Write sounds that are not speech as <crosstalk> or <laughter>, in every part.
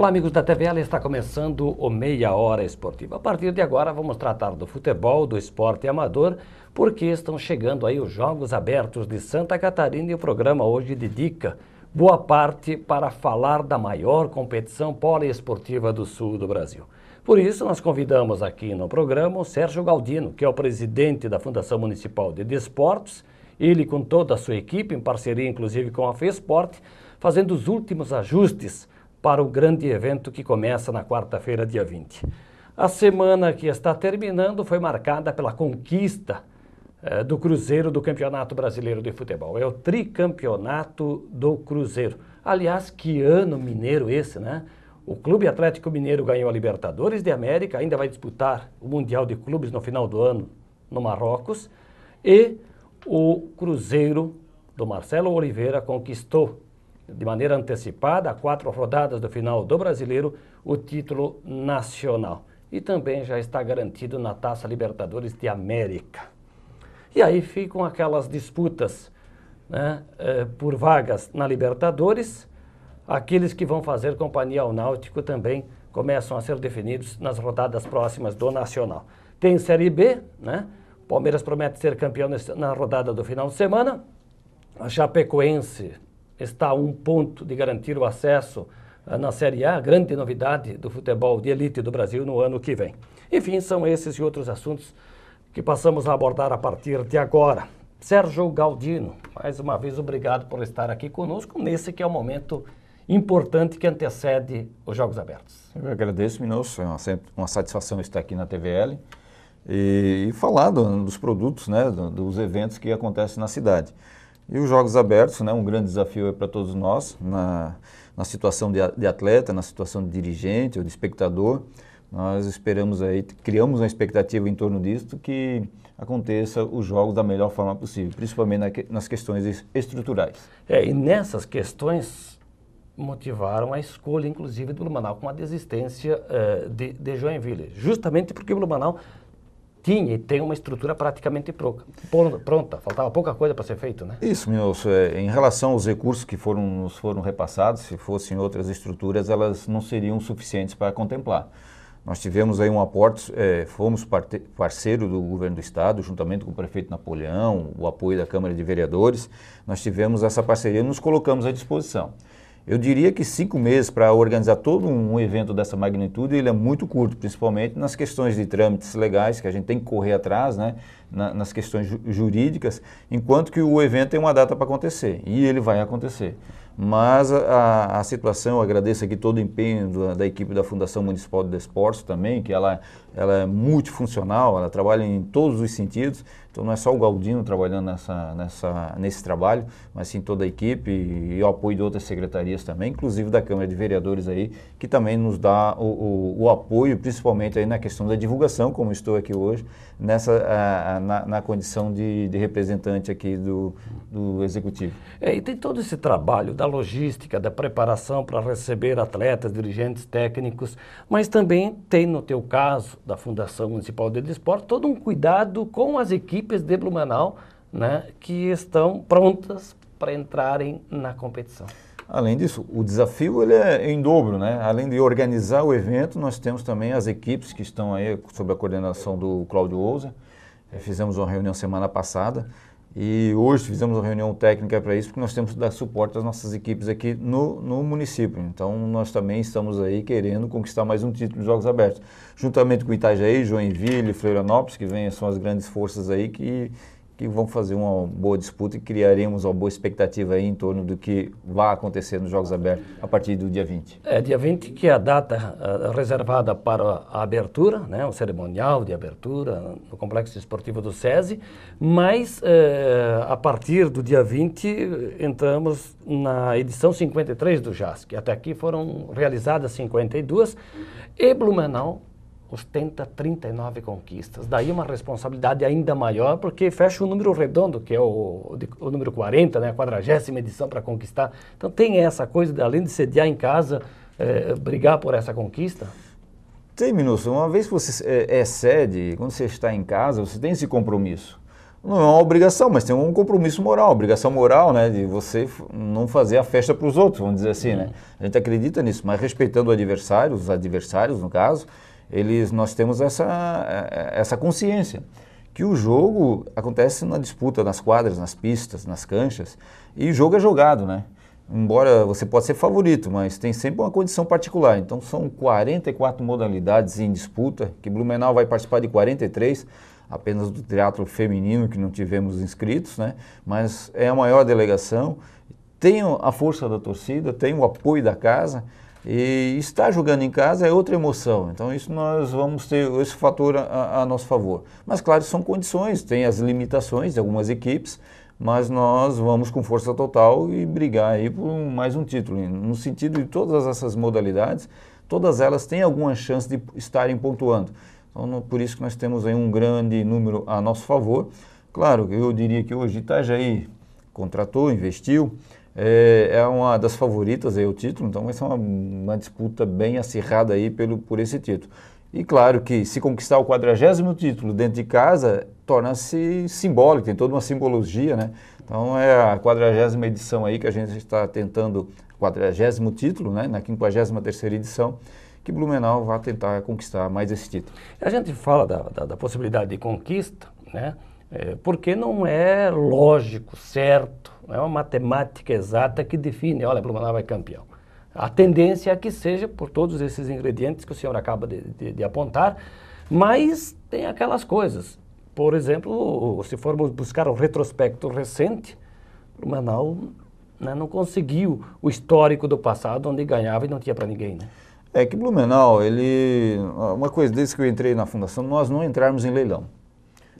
Olá, amigos da TVL, está começando o Meia Hora Esportiva. A partir de agora, vamos tratar do futebol, do esporte amador, porque estão chegando aí os Jogos Abertos de Santa Catarina e o programa hoje dedica boa parte para falar da maior competição poliesportiva do sul do Brasil. Por isso, nós convidamos aqui no programa o Sérgio Galdino, que é o presidente da Fundação Municipal de Desportos, ele com toda a sua equipe, em parceria inclusive com a FESPORT, fazendo os últimos ajustes para o grande evento que começa na quarta-feira, dia 20. A semana que está terminando foi marcada pela conquista eh, do Cruzeiro do Campeonato Brasileiro de Futebol. É o tricampeonato do Cruzeiro. Aliás, que ano mineiro esse, né? O Clube Atlético Mineiro ganhou a Libertadores de América, ainda vai disputar o Mundial de Clubes no final do ano no Marrocos. E o Cruzeiro do Marcelo Oliveira conquistou de maneira antecipada, a quatro rodadas do final do Brasileiro, o título nacional. E também já está garantido na Taça Libertadores de América. E aí ficam aquelas disputas né, eh, por vagas na Libertadores. Aqueles que vão fazer companhia ao Náutico também começam a ser definidos nas rodadas próximas do Nacional. Tem Série B, né? Palmeiras promete ser campeão na rodada do final de semana. A Chapecoense está a um ponto de garantir o acesso ah, na Série A, grande novidade do futebol de elite do Brasil no ano que vem. Enfim, são esses e outros assuntos que passamos a abordar a partir de agora. Sérgio Galdino, mais uma vez obrigado por estar aqui conosco nesse que é o momento importante que antecede os Jogos Abertos. Eu agradeço, Minosso. É uma, uma satisfação estar aqui na TVL e, e falar do, dos produtos, né, dos eventos que acontecem na cidade. E os Jogos Abertos, né, um grande desafio é para todos nós, na, na situação de, atleta, na situação de dirigente ou de espectador. Nós esperamos aí, criamos uma expectativa em torno disso que aconteça os jogos da melhor forma possível, principalmente nas questões estruturais. É, e nessas questões motivaram a escolha, inclusive, do Blumenau com a desistência uh, de, de Joinville, justamente porque o Blumenau tinha e tem uma estrutura praticamente pronta, faltava pouca coisa para ser feito, né? Isso, Minhoso. É, em relação aos recursos que foram, nos foram repassados, se fossem outras estruturas, elas não seriam suficientes para contemplar. Nós tivemos aí um aporte, é, fomos parceiro do governo do estado, juntamente com o prefeito Napoleão, o apoio da Câmara de Vereadores, nós tivemos essa parceria, e nos colocamos à disposição. Eu diria que cinco meses para organizar todo um evento dessa magnitude, ele é muito curto, principalmente nas questões de trâmites legais, que a gente tem que correr atrás, né? Na, nas questões ju jurídicas, enquanto que o evento tem uma data para acontecer, e ele vai acontecer. Mas a, a situação, eu agradeço aqui todo o empenho da, da equipe da Fundação Municipal de Desportos também, que ela ela é multifuncional, ela trabalha em todos os sentidos. Então não é só o Galdino trabalhando nessa, nessa, nesse trabalho, mas sim toda a equipe e, e o apoio de outras secretarias também, inclusive da Câmara de Vereadores aí, que também nos dá o, o, o apoio, principalmente aí na questão da divulgação, como estou aqui hoje, nessa, a, a, na, na, condição de, de, representante aqui do, do Executivo. É, e tem todo esse trabalho da logística, da preparação para receber atletas, dirigentes técnicos, mas também tem no teu caso da Fundação Municipal de Desporto, todo um cuidado com as equipes de Blumenau né, que estão prontas para entrarem na competição. Além disso, o desafio ele é em dobro, né? Além de organizar o evento, nós temos também as equipes que estão aí sob a coordenação do Cláudio Ousa. Eh, fizemos uma reunião semana passada e hoje fizemos uma reunião técnica para isso, porque nós temos que dar suporte às nossas equipes aqui no, no município. Então, nós também estamos aí querendo conquistar mais um título de Jogos Abertos. Juntamente com Itajaí, Joinville, Florianópolis, que vem, são as grandes forças aí que que vão fazer uma boa disputa e criaremos uma boa expectativa aí em torno do que vai acontecer nos Jogos Abertos a partir do dia 20. É, dia 20 que é a data eh, reservada para a abertura, né, o cerimonial de abertura no Complexo Esportivo do SESI, mas eh, a partir do dia 20 entramos na edição 53 do JASC. Até aqui foram realizadas 52 e Blumenau ostenta 39 conquistas. Daí uma responsabilidade ainda maior, porque fecha um número redondo, que é o, o número 40, né, a quadragésima edição para conquistar. Então tem essa coisa, de, além de sediar em casa, é, brigar por essa conquista? Tem, Minúcio. Uma vez que você é, é sede, quando você está em casa, você tem esse compromisso não é uma obrigação, mas tem um compromisso moral, obrigação moral, né, de você não fazer a festa para os outros, vamos dizer assim, né? Uhum. A gente acredita nisso, mas respeitando o adversário, os adversários, no caso, eles, nós temos essa, é, é, essa consciência que o jogo acontece na disputa, nas quadras, nas pistas, nas canchas, e o jogo é jogado, né? Embora você possa ser favorito, mas tem sempre uma condição particular. Então são 44 modalidades em disputa, que Blumenau vai participar de 43, apenas do teatro feminino que não tivemos inscritos, né? Mas é a maior delegação, tem a força da torcida, tem o apoio da casa, e estar jogando em casa é outra emoção, então isso nós vamos ter esse fator a, a nosso favor. Mas claro, são condições, tem as limitações de algumas equipes, mas nós vamos com força total e brigar aí por mais um título. No sentido de todas essas modalidades, todas elas têm alguma chance de estarem pontuando. Então, no, por isso que nós temos aí um grande número a nosso favor. Claro, eu diria que hoje Itajaí contratou, investiu, é, é uma das favoritas aí o título, então vai ser uma, uma disputa bem acirrada aí pelo, por esse título. E claro que se conquistar o quadragésimo título dentro de casa, torna-se simbólico, tem toda uma simbologia, né? Então é a quadragésima edição aí que a gente está tentando, quadragésimo título, né? Na quinquagésima terceira edição, que Blumenau vai tentar conquistar mais esse título. A gente fala da, da, da possibilidade de conquista, né? É, porque não é lógico, certo, não é uma matemática exata que define, olha, Blumenau é campeão. A tendência é que seja por todos esses ingredientes que o senhor acaba de, de, de apontar, mas tem aquelas coisas. Por exemplo, se formos buscar o um retrospecto recente, Blumenau né, não conseguiu o histórico do passado onde ganhava e não tinha para ninguém, né? É que Blumenau, ele, uma coisa desde que eu entrei na fundação, nós não entrarmos em leilão.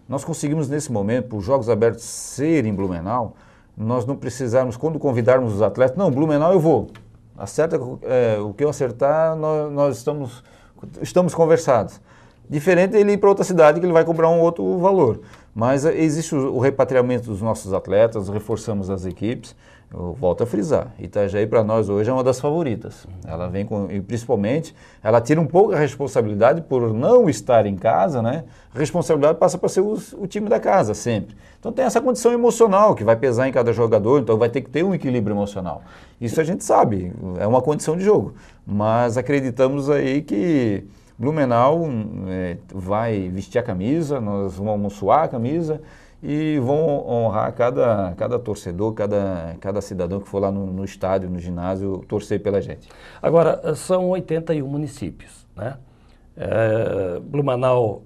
Nós conseguimos nesse momento, os Jogos Abertos serem Blumenau, nós não precisarmos, quando convidarmos os atletas, não, Blumenau eu vou. Acerta é, o que eu acertar, nós, nós estamos, estamos conversados. Diferente ele ir para outra cidade que ele vai cobrar um outro valor. Mas é, existe o, o repatriamento dos nossos atletas, reforçamos as equipes. Eu volto a frisar, Itajaí para nós hoje é uma das favoritas. Ela vem com, e principalmente, ela tira um pouco a responsabilidade por não estar em casa, né? A responsabilidade passa para ser o, o, time da casa sempre. Então tem essa condição emocional que vai pesar em cada jogador, então vai ter que ter um equilíbrio emocional. Isso a gente sabe, é uma condição de jogo. Mas acreditamos aí que Blumenau hum, é, vai vestir a camisa, nós vamos suar a camisa e vão honrar cada, cada torcedor, cada, cada cidadão que for lá no, no estádio, no ginásio, torcer pela gente. Agora, eh, são 81 municípios, né? É, eh, Blumenau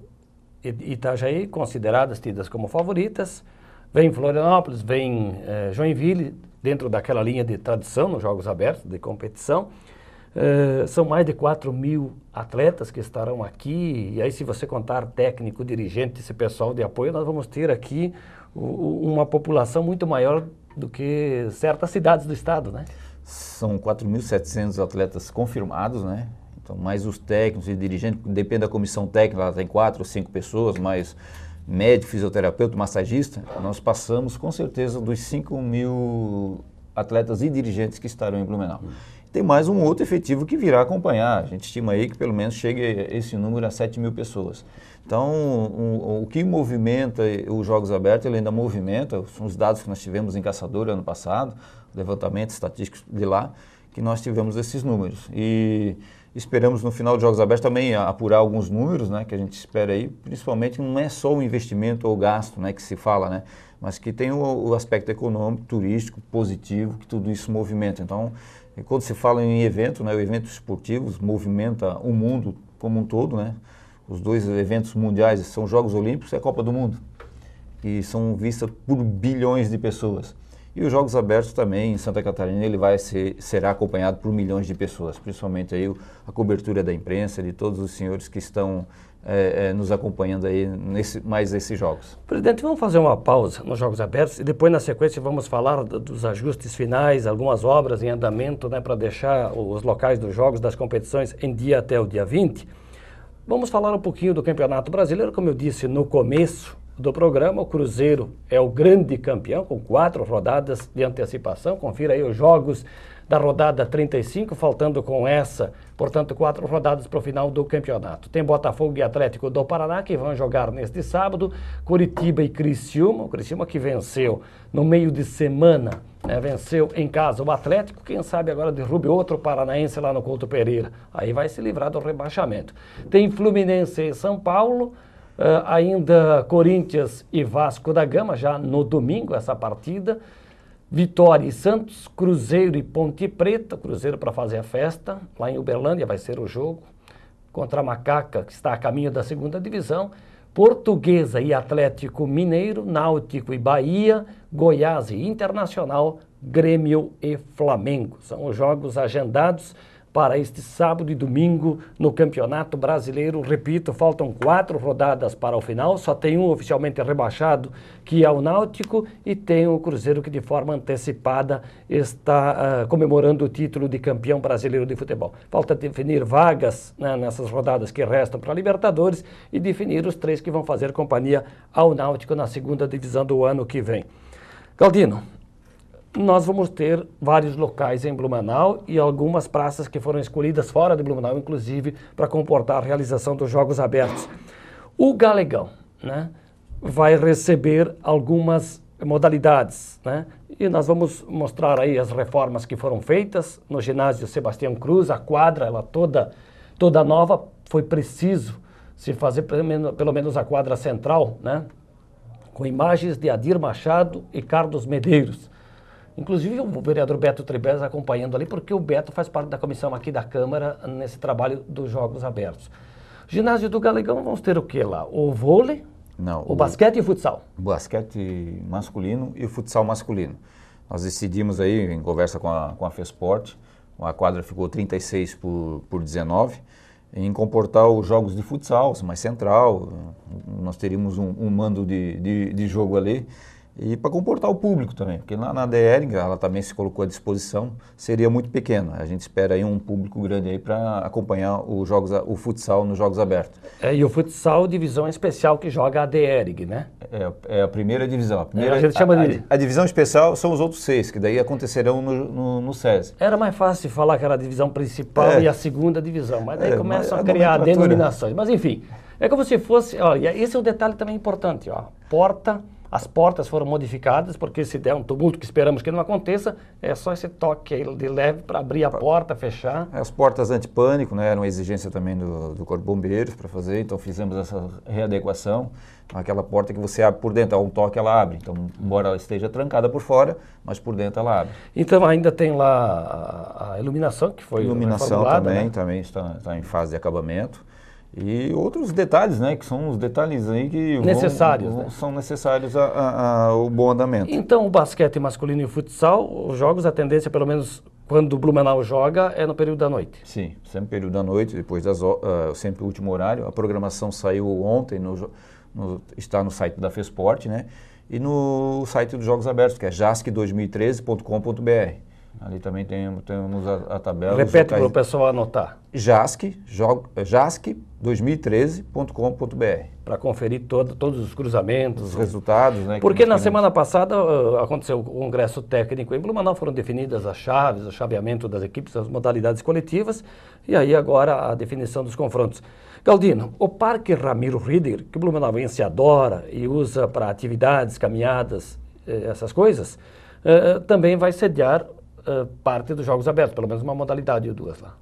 e Itajaí, consideradas, tidas como favoritas, vem Florianópolis, vem é, Joinville, dentro daquela linha de tradição nos Jogos Abertos, de competição, eh, são mais de 4 mil atletas que estarão aqui. E aí, se você contar técnico, dirigente, esse pessoal de apoio, nós vamos ter aqui o, uma população muito maior do que certas cidades do estado, né? São 4.700 atletas confirmados, né? Então, mais os técnicos e dirigentes, depende da comissão técnica, ela tem quatro ou cinco pessoas, mais médico, fisioterapeuta, massagista. Nós passamos, com certeza, dos 5 mil atletas e dirigentes que estarão em Blumenau tem mais um outro efetivo que virá acompanhar. A gente estima aí que pelo menos chegue esse número a 7 mil pessoas. Então, o, o que movimenta os Jogos Abertos, ele ainda movimenta, são os dados que nós tivemos em Caçador ano passado, levantamento estatístico de lá, que nós tivemos esses números. E esperamos no final dos Jogos Abertos também apurar alguns números, né, que a gente espera aí, principalmente não é só o investimento ou gasto, né, que se fala, né, mas que tem o, o aspecto econômico, turístico, positivo, que tudo isso movimenta. Então, e quando se fala em evento, né, o evento esportivo movimenta o mundo como um todo, né? Os dois eventos mundiais são Jogos Olímpicos e a Copa do Mundo, que são vistas por bilhões de pessoas. E os Jogos Abertos também em Santa Catarina, ele vai ser será acompanhado por milhões de pessoas, principalmente aí a cobertura da imprensa, de todos os senhores que estão é, é, nos acompanhando aí nesse, mais esses jogos. Presidente, vamos fazer uma pausa nos Jogos Abertos e depois, na sequência, vamos falar dos ajustes finais, algumas obras em andamento né, para deixar os locais dos jogos, das competições em dia até o dia 20. Vamos falar um pouquinho do Campeonato Brasileiro, como eu disse no começo do programa, o Cruzeiro é o grande campeão, com quatro rodadas de antecipação. Confira aí os jogos da rodada 35, faltando com essa, portanto, quatro rodadas para o final do campeonato. Tem Botafogo e Atlético do Paraná que vão jogar neste sábado, Curitiba e Criciúma, o Criciúma que venceu no meio de semana, né, venceu em casa o Atlético, quem sabe agora derrube outro paranaense lá no Couto Pereira, aí vai se livrar do rebaixamento. Tem Fluminense e São Paulo, Uh, ainda Corinthians e Vasco da Gama, já no domingo, essa partida. Vitória e Santos, Cruzeiro e Ponte Preta, Cruzeiro para fazer a festa, lá em Uberlândia vai ser o jogo, contra a Macaca, que está a caminho da segunda divisão, Portuguesa e Atlético Mineiro, Náutico e Bahia, Goiás e Internacional, Grêmio e Flamengo. São os jogos agendados para este sábado e domingo no Campeonato Brasileiro. Repito, faltam quatro rodadas para o final, só tem um oficialmente rebaixado, que é o Náutico, e tem o Cruzeiro que de forma antecipada está uh, comemorando o título de campeão brasileiro de futebol. Falta definir vagas né, nessas rodadas que restam para a Libertadores e definir os três que vão fazer companhia ao Náutico na segunda divisão do ano que vem. Galdino, nós vamos ter vários locais em Blumenau e algumas praças que foram escolhidas fora de Blumenau, inclusive, para comportar a realização dos Jogos Abertos. O Galegão né, vai receber algumas modalidades, né? E nós vamos mostrar aí as reformas que foram feitas no ginásio Sebastião Cruz, a quadra, ela toda toda nova, foi preciso se fazer pelo menos a quadra central, né? Com imagens de Adir Machado e Carlos Medeiros. Inclusive o vereador Beto Trebes acompanhando ali, porque o Beto faz parte da comissão aqui da Câmara nesse trabalho dos Jogos Abertos. Ginásio do Galegão, vamos ter o que lá? O vôlei, Não, o, o basquete e o futsal? Basquete masculino e o futsal masculino. Nós decidimos aí, em conversa com a, com a FESPORT, a quadra ficou 36 por, por 19, em comportar os jogos de futsal, mais central, nós teríamos um, um mando de, de, de jogo ali, e para comportar o público também, porque na, na DL, ela também se colocou à disposição, seria muito pequena. A gente espera aí um público grande aí para acompanhar os jogos, o futsal nos Jogos Abertos. É, e o futsal, divisão especial que joga a DERG, né? É, é a primeira divisão. A, é, primeira, é, a gente chama de... A, a, a, divisão especial são os outros seis, que daí acontecerão no, no, no SESI. Era mais fácil falar que era a divisão principal é. e a segunda divisão, mas daí é, começam a criar denominações. Mas enfim, é como se fosse... Olha, esse é um detalhe também importante, ó. Porta as portas foram modificadas, porque se der um tumulto que esperamos que não aconteça, é só esse toque de leve para abrir a porta, fechar. É, as portas antipânico, né? Era uma exigência também do, do Corpo de Bombeiros para fazer, então fizemos essa readequação. Aquela porta que você abre por dentro, a um toque ela abre. Então, embora ela esteja trancada por fora, mas por dentro ela abre. Então ainda tem lá a, a iluminação que foi iluminação também, né? também está, está em fase de acabamento. E outros detalhes, né? Que são os detalhes aí que necessários, vão, vão, né? são necessários a, ao bom andamento. Então, o basquete masculino e o futsal, os jogos, a tendência, pelo menos quando o Blumenau joga, é no período da noite? Sim, sempre período da noite, depois das uh, sempre o último horário. A programação saiu ontem, no, no, está no site da FESPORT, né? E no site dos Jogos Abertos, que é jasc2013.com.br. Ali também temos, temos a, a tabela. Repete para o pessoal anotar. JASC, 2013combr Para conferir todo, todos os cruzamentos. Os resultados, né? Porque na semana passada uh, aconteceu o congresso técnico em Blumenau, foram definidas as chaves, o chaveamento das equipes, as modalidades coletivas, e aí agora a definição dos confrontos. Galdino, o Parque Ramiro Rieder, que o Blumenauense adora e usa para atividades, caminhadas, eh, essas coisas, eh, eh, também vai sediar eh, parte dos Jogos Abertos, pelo menos uma modalidade ou duas lá.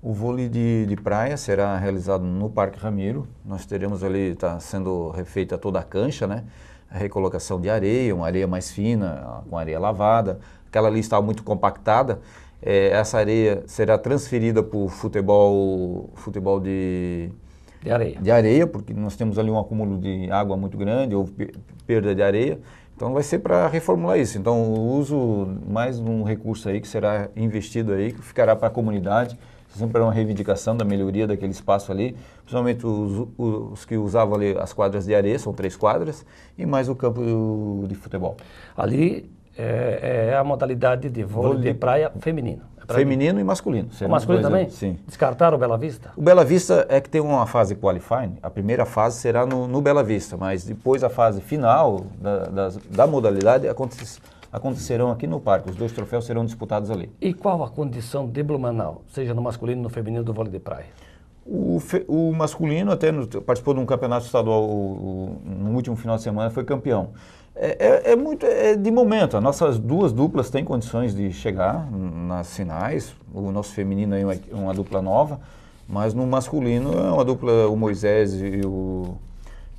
O vôlei de, de praia será realizado no Parque Ramiro. Nós teremos ali, está sendo refeita toda a cancha, né? A recolocação de areia, uma areia mais fina, com areia lavada. Aquela ali estava muito compactada. É, essa areia será transferida para o futebol, futebol de, de areia. De areia, porque nós temos ali um acúmulo de água muito grande ou perda de areia. Então vai ser para reformular isso. Então o uso mais um recurso aí que será investido aí, que ficará para a comunidade, sempre é uma reivindicação da melhoria daquele espaço ali, principalmente os, os, que usavam ali as quadras de areia, são três quadras, e mais o campo de futebol. Ali é, é a modalidade de vôlei, vôlei de praia feminino. Feminino e masculino. O masculino também? Anos. Sim. Descartaram o Bela Vista? O Bela Vista é que tem uma fase qualifying, a primeira fase será no, no Bela Vista, mas depois a fase final da, da, da modalidade acontece, acontecerão aqui no parque. Os dois troféus serão disputados ali. E qual a condição de Blumenau, seja no masculino e no feminino do vôlei de praia? O, fe, o masculino até no, participou de um campeonato estadual o, o, no último final de semana, foi campeão. É, é, é, muito é de momento. As nossas duas duplas têm condições de chegar nas finais. O nosso feminino é uma, uma dupla nova, mas no masculino é uma dupla, o Moisés e o.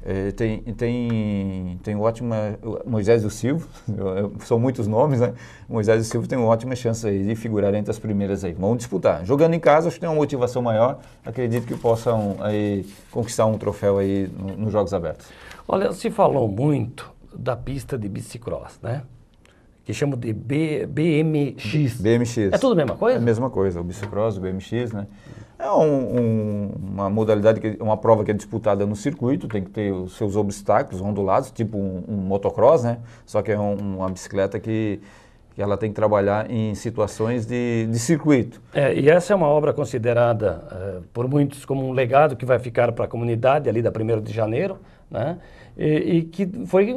É, tem, tem, tem ótima. Moisés e o Silvio, <laughs> são muitos nomes, né? Moisés e o Silvio têm ótimas chances aí de figurar entre as primeiras aí. Vão disputar. Jogando em casa, acho que tem uma motivação maior. Acredito que possam aí, conquistar um troféu aí nos no Jogos Abertos. Olha, se falou muito da pista de bicicross, né? Que chamam de B, BMX. BMX. É tudo a mesma coisa? É a mesma coisa, o bicicross, o BMX, né? É um, um, uma modalidade, que, uma prova que é disputada no circuito, tem que ter os seus obstáculos ondulados, tipo um, um motocross, né? Só que é uma bicicleta que, que ela tem que trabalhar em situações de, de circuito. É, e essa é uma obra considerada eh, por muitos como um legado que vai ficar para a comunidade ali da 1 de janeiro, né? E, e, que foi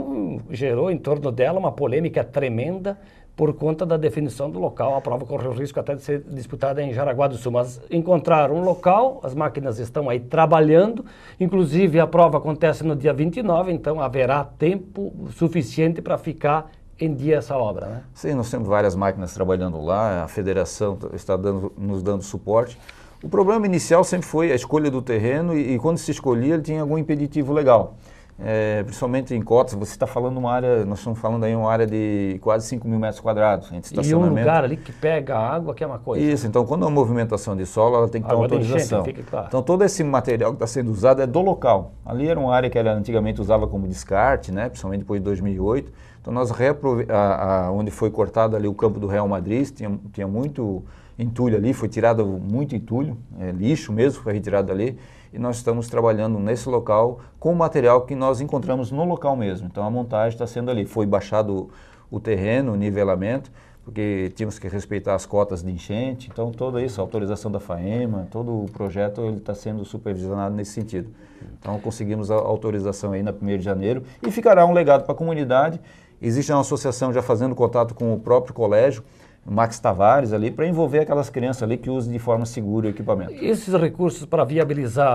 gerou em torno dela uma polêmica tremenda por conta da definição do local. A prova correu o risco até de ser disputada em Jaraguá do Sul, mas encontraram um local, as máquinas estão aí trabalhando, inclusive a prova acontece no dia 29, então haverá tempo suficiente para ficar em dia essa obra, né? Sim, nós temos várias máquinas trabalhando lá, a federação está dando, nos dando suporte. O problema inicial sempre foi a escolha do terreno e, e quando se escolhia ele tinha algum impeditivo legal. É, principalmente em cotas, você está falando uma área, nós estamos falando aí uma área de quase 5 mil metros quadrados. Entre e um lugar ali que pega água, que é uma coisa. Isso, então quando é uma movimentação de solo, ela tem que ter uma autorização. Enchente, claro. Então todo esse material que está sendo usado é do local. Ali era uma área que ela antigamente usava como descarte, né? principalmente depois de 2008. Então nós reaprove... A, a, onde foi cortado ali o campo do Real Madrid, tinha, tinha muito entulho ali, foi tirado muito entulho, é, lixo mesmo foi retirado ali, e nós estamos trabalhando nesse local com o material que nós encontramos no local mesmo. Então a montagem está sendo ali. Foi baixado o terreno, o nivelamento, porque tínhamos que respeitar as cotas de enchente, então toda isso, a autorização da FAEMA, todo o projeto ele está sendo supervisionado nesse sentido. Então conseguimos a autorização aí na 1 de janeiro e ficará um legado para a comunidade. Existe uma associação já fazendo contato com o próprio colégio, Max Tavares ali, para envolver aquelas crianças ali que usam de forma segura o equipamento. Esses recursos para viabilizar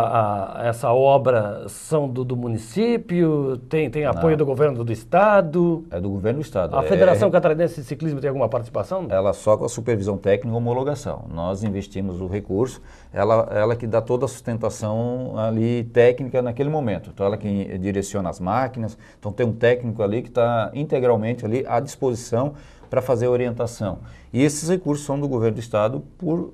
a, essa obra são do, do município? Tem, tem apoio Não. do governo do estado? É do governo do estado. A é. Federação é, Catarinense de Ciclismo tem alguma participação? Ela só com a supervisão técnica e homologação. Nós investimos o recurso, ela, ela que dá toda a sustentação ali técnica naquele momento. Então ela que direciona as máquinas, então tem um técnico ali que está integralmente ali à disposição para fazer orientação. E esses recursos são do governo do estado por,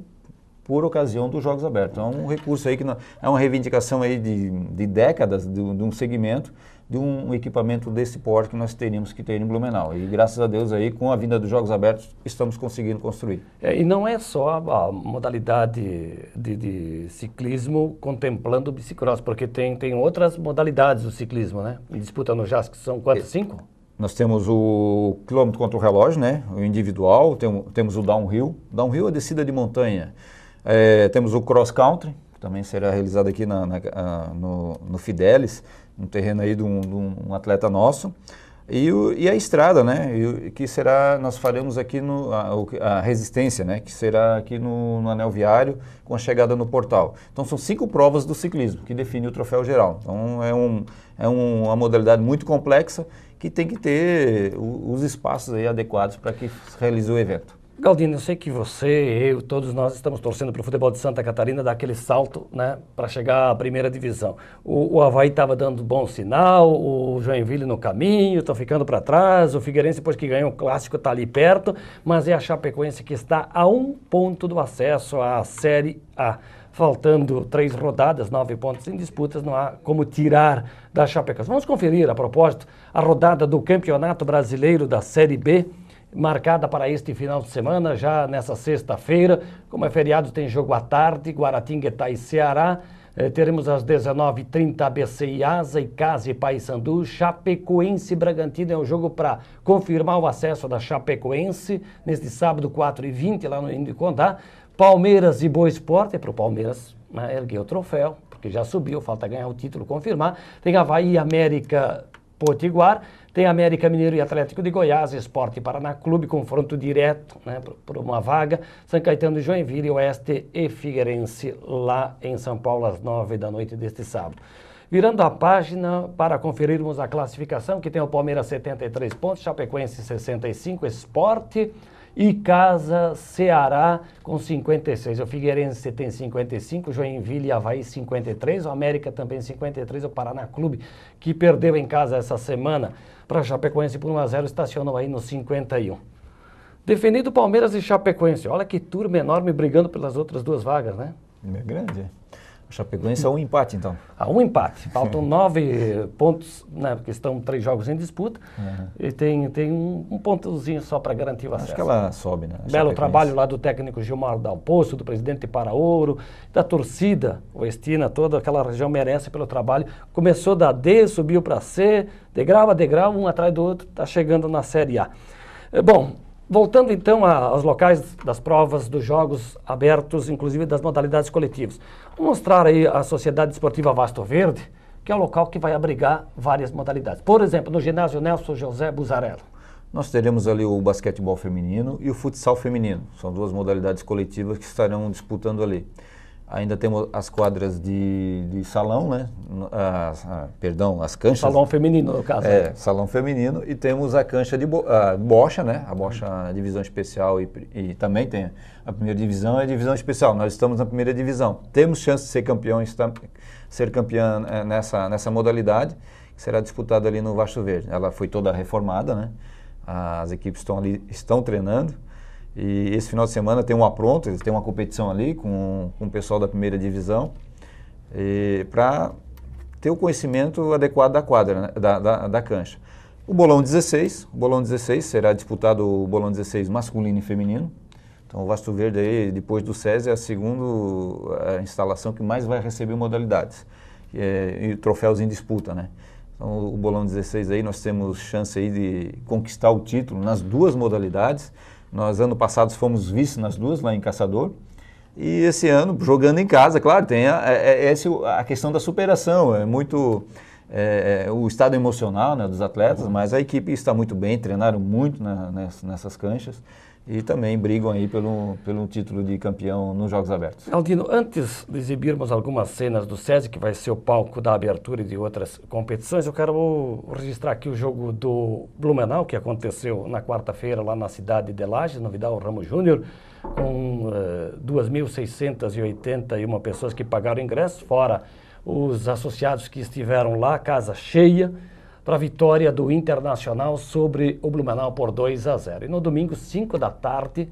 por ocasião dos Jogos Abertos. Então, é um recurso aí que não, é uma reivindicação aí de, de décadas de, de um segmento de um equipamento desse porte que nós teríamos que ter em Blumenau. E graças a Deus aí, com a vinda dos Jogos Abertos, estamos conseguindo construir. É, e não é só a, a modalidade de, de, ciclismo contemplando o bicicross, porque tem, tem outras modalidades do ciclismo, né? Em disputa no JAS, que são quantas? É. Cinco? Nós temos o quilômetro contra o relógio, né? o individual, tem, temos o downhill. Downhill é descida de montanha. É, temos o cross country, que também será realizado aqui na, na, ah, no, no, Fidelis, no terreno aí de um, de um atleta nosso. E, o, e, a estrada, né? E, que será, nós faremos aqui no, a, a resistência, né? Que será aqui no, no, anel viário com a chegada no portal. Então são cinco provas do ciclismo que define o troféu geral. Então é, um, é um, uma modalidade muito complexa que tem que ter os espaços adequados para que se realize o evento. Galdino, eu sei que você, eu, todos nós estamos torcendo para o futebol de Santa Catarina dar aquele salto né, para chegar à primeira divisão. O, o Havaí estava dando bom sinal, o Joinville no caminho, está ficando para trás, o Figueirense, depois que ganhou o clássico, está ali perto, mas é a Chapecoense que está a um ponto do acesso à Série A faltando três rodadas, nove pontos em disputas, não há como tirar da Chapecoense. Vamos conferir, a propósito, a rodada do Campeonato Brasileiro da Série B, marcada para este final de semana, já nessa sexta-feira. Como é feriado, tem jogo à tarde, Guaratinguetá e Ceará. Eh, teremos às 19h30 ABC e Asa, Icasa e Paysandu, Chapecoense e Bragantino é o um jogo para confirmar o acesso da Chapecoense neste sábado 4h20 lá no Indicondá. Palmeiras e Boa Esporte, é para o Palmeiras né, erguer o troféu, porque já subiu, falta ganhar o título, confirmar. Tem Havaí e América Potiguar, tem América Mineiro e Atlético de Goiás, Esporte Paraná Clube, confronto direto né, por uma vaga, São Caetano e Joinville, Oeste e Figueirense, lá em São Paulo, às nove da noite deste sábado. Virando a página para conferirmos a classificação, que tem o Palmeiras 73 pontos, Chapecoense 65, Esporte e Casa Ceará com 56. O Figueirense tem 55, Joinville e Havaí 53, o América também 53, o Paraná Clube que perdeu em casa essa semana para Chapecoense por 1 a 0 estacionou aí no 51. Defendido Palmeiras e Chapecoense. Olha que turma enorme brigando pelas outras duas vagas, né? É grande. A Chapecoense é um empate, então. A ah, um empate. Faltam <laughs> nove pontos, né, porque estão três jogos em disputa. Uhum. E tem, tem um, um pontozinho só para garantir o acesso. Acho que ela sobe, né? Belo trabalho lá do técnico Gilmar Dalpoço, do presidente Paraouro, da torcida oestina, toda aquela região merece pelo trabalho. Começou da D, subiu para C, degrau a degrau, um atrás do outro, está chegando na Série A. É, bom, Voltando então aos locais das provas, dos jogos abertos, inclusive das modalidades coletivas. Vou mostrar aí a Sociedade Esportiva Vasto Verde, que é o local que vai abrigar várias modalidades. Por exemplo, no ginásio Nelson José Buzarello nós teremos ali o basquetebol feminino e o futsal feminino. São duas modalidades coletivas que estarão disputando ali. Ainda temos as quadras de, de salão, né? ah, perdão, as canchas. Salão feminino, no caso. É, né? salão feminino. E temos a cancha de bo, a bocha, né? A bocha divisão especial e, e, também tem a primeira divisão e a divisão especial. Nós estamos na primeira divisão. Temos chance de ser campeão, ser campeã eh, nessa, nessa modalidade, que será disputada ali no Vasto Verde. Ela foi toda reformada, né? As equipes estão ali, estão treinando e esse final de semana tem um apronto, eles têm uma competição ali com, com o pessoal da primeira divisão, para ter o conhecimento adequado da quadra, né? da, da, da cancha. O bolão 16, o bolão 16 será disputado o bolão 16 masculino e feminino. Então o Vasto Verde aí, depois do SESI, é a segunda instalação que mais vai receber modalidades é, e troféus em disputa, né? Então o bolão 16 aí nós temos chance aí de conquistar o título nas duas modalidades. Nós, ano passado, fomos vice nas duas, lá em Caçador. E esse ano, jogando em casa, claro, tem a, a, é, é, é a questão da superação. É muito é, o estado emocional né, dos atletas, mas a equipe está muito bem, treinaram muito na, nessas, nessas canchas e também brigam aí pelo, pelo título de campeão nos Jogos Abertos. Aldino, antes de exibirmos algumas cenas do SESI, que vai ser o palco da abertura e de outras competições, eu quero registrar aqui o jogo do Blumenau, que aconteceu na quarta-feira lá na cidade de Lages, no Vidal Ramos Júnior, com uh, eh, 2.681 pessoas que pagaram ingresso, fora os associados que estiveram lá, casa cheia, para a vitória do Internacional sobre o Blumenau por 2 a 0. E no domingo, 5 da tarde,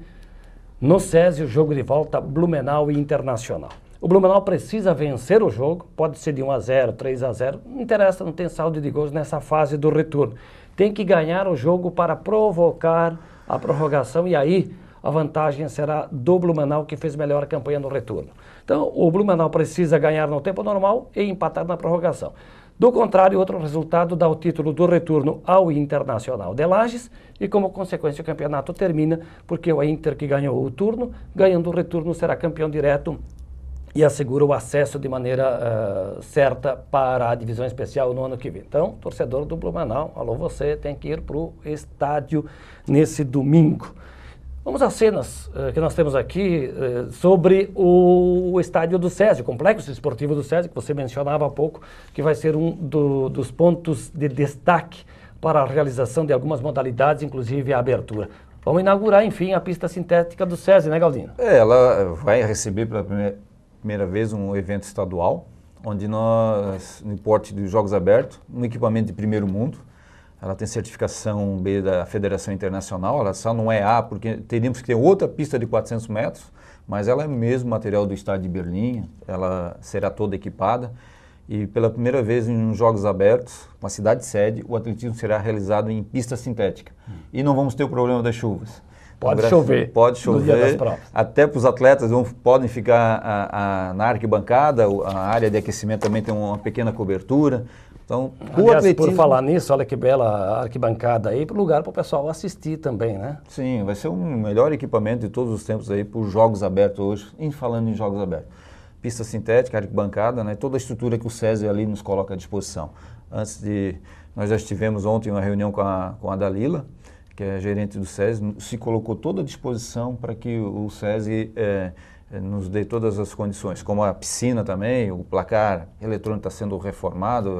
no Césio jogo de volta Blumenau e Internacional. O Blumenau precisa vencer o jogo, pode ser de 1 a 0, 3 a 0, não interessa, não tem saldo de gols nessa fase do retorno. Tem que ganhar o jogo para provocar a prorrogação e aí a vantagem será do Blumenau que fez melhor campanha no retorno. Então, o Blumenau precisa ganhar no tempo normal e empatar na prorrogação. Do contrário, outro resultado dá o título do retorno ao Internacional de Lages e, como consequência, o campeonato termina porque o Inter que ganhou o turno, ganhando o retorno, será campeão direto e assegura o acesso de maneira uh, certa para a divisão especial no ano que vem. Então, torcedor do Blumenau, alô você, tem que ir para o estádio nesse domingo. Vamos às cenas eh, que nós temos aqui eh, sobre o estádio do SESI, o complexo esportivo do SESI, que você mencionava há pouco, que vai ser um do, dos pontos de destaque para a realização de algumas modalidades, inclusive a abertura. Vamos inaugurar, enfim, a pista sintética do SESI, né, Galdino? É, ela vai receber pela primeira, primeira vez um evento estadual, onde nós, no porte dos Jogos Abertos, um equipamento de primeiro mundo, ela tem certificação B da Federação Internacional, ela só não é A porque teríamos que ter outra pista de 400 metros, mas ela é mesmo material do estádio de Berlim, ela será toda equipada. E pela primeira vez em Jogos Abertos, uma cidade sede, o atletismo será realizado em pista sintética. Hum. E não vamos ter o problema das chuvas. Pode Brasil, então, chover. Pode chover. Até para os atletas vão, podem ficar a, a, na arquibancada, a área de aquecimento também tem uma pequena cobertura. Então, o Aliás, atletismo... por falar nisso, olha que bela arquibancada aí, lugar para o pessoal assistir também, né? Sim, vai ser um melhor equipamento de todos os tempos aí para os Jogos Abertos hoje, em, falando em Jogos Abertos. Pista sintética, arquibancada, né? toda a estrutura que o SESI ali nos coloca à disposição. Antes de... Nós já estivemos ontem uma reunião com a, com a Dalila, que é gerente do SESI, se colocou toda à disposição para que o SESI... Eh, nos dê todas as condições, como a piscina também, o placar eletrônico está sendo reformado,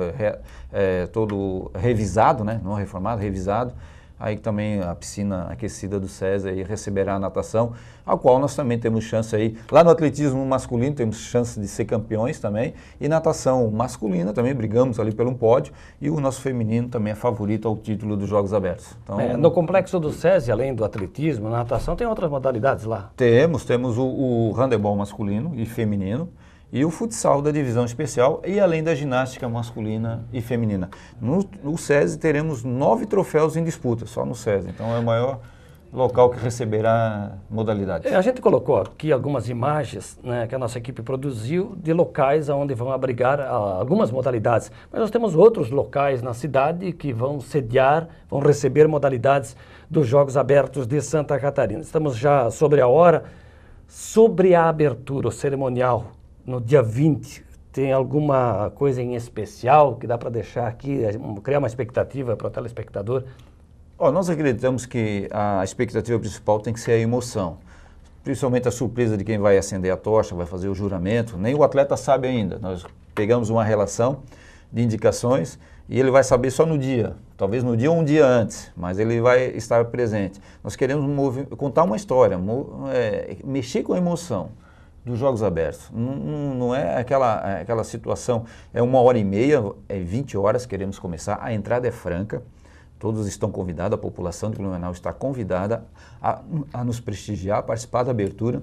é, todo revisado, né? não reformado, revisado, Aí também a piscina aquecida do César e receberá a natação, ao qual nós também temos chance aí. Lá no atletismo masculino temos chance de ser campeões também. E natação masculina também brigamos ali pelo um pódio. E o nosso feminino também é favorito ao título dos Jogos Abertos. Então, é, no complexo do SESI, além do atletismo, na natação, tem outras modalidades lá? Temos, temos o, o handebol masculino e feminino e o futsal da divisão especial e além da ginástica masculina e feminina. No, no SESI teremos nove troféus em disputa, só no SESI. Então é o maior local que receberá modalidades. É, a gente colocou aqui algumas imagens né, que a nossa equipe produziu de locais onde vão abrigar a, ah, algumas modalidades, mas nós temos outros locais na cidade que vão sediar, vão receber modalidades dos Jogos Abertos de Santa Catarina. Estamos já sobre a hora, sobre a abertura, o cerimonial no dia 20, tem alguma coisa em especial que dá para deixar aqui, criar uma expectativa para o telespectador? Oh, nós acreditamos que a expectativa principal tem que ser a emoção principalmente a surpresa de quem vai acender a tocha, vai fazer o juramento, nem o atleta sabe ainda. Nós pegamos uma relação de indicações e ele vai saber só no dia, talvez no dia ou um dia antes, mas ele vai estar presente. Nós queremos contar uma história, é, mexer com a emoção dos jogos abertos. Não, não é aquela, é aquela situação, é uma hora e meia, é 20 horas, queremos começar, a entrada é franca, todos estão convidados, a população de Blumenau está convidada a, a nos prestigiar, a participar da abertura,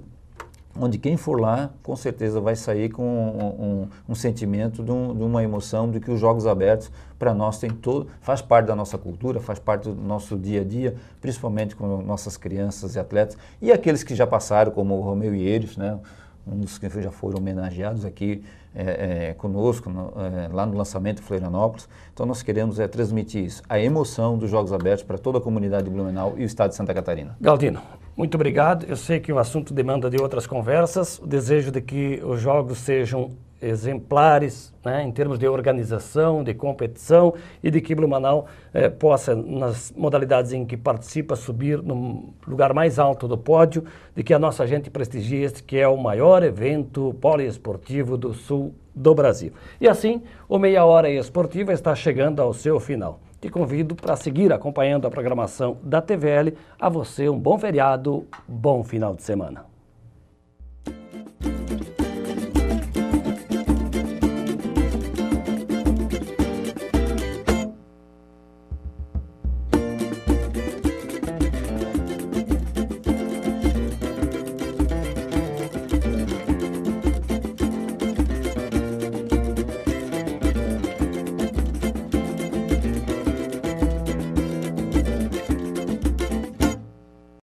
onde quem for lá, com certeza vai sair com um, um, um sentimento de, um, de, uma emoção de que os jogos abertos para nós tem todo, faz parte da nossa cultura, faz parte do nosso dia a dia, principalmente com nossas crianças e atletas e aqueles que já passaram, como o Romeu e eles, né? um dos que já foram homenageados aqui é, é, conosco, no, é, lá no lançamento Florianópolis. Então nós queremos é, transmitir isso, a emoção dos Jogos Abertos para toda a comunidade de Blumenau e o Estado de Santa Catarina. Galdino, muito obrigado. Eu sei que o assunto demanda de outras conversas. O desejo de que os Jogos sejam exemplares né, em termos de organização, de competição e de que Blumenau eh, possa, nas modalidades em que participa, subir no lugar mais alto do pódio, de que a nossa gente prestigie este que é o maior evento poliesportivo do sul do Brasil. E assim, o Meia Hora Esportiva está chegando ao seu final. Te convido para seguir acompanhando a programação da TVL. A você um bom feriado, bom final de semana.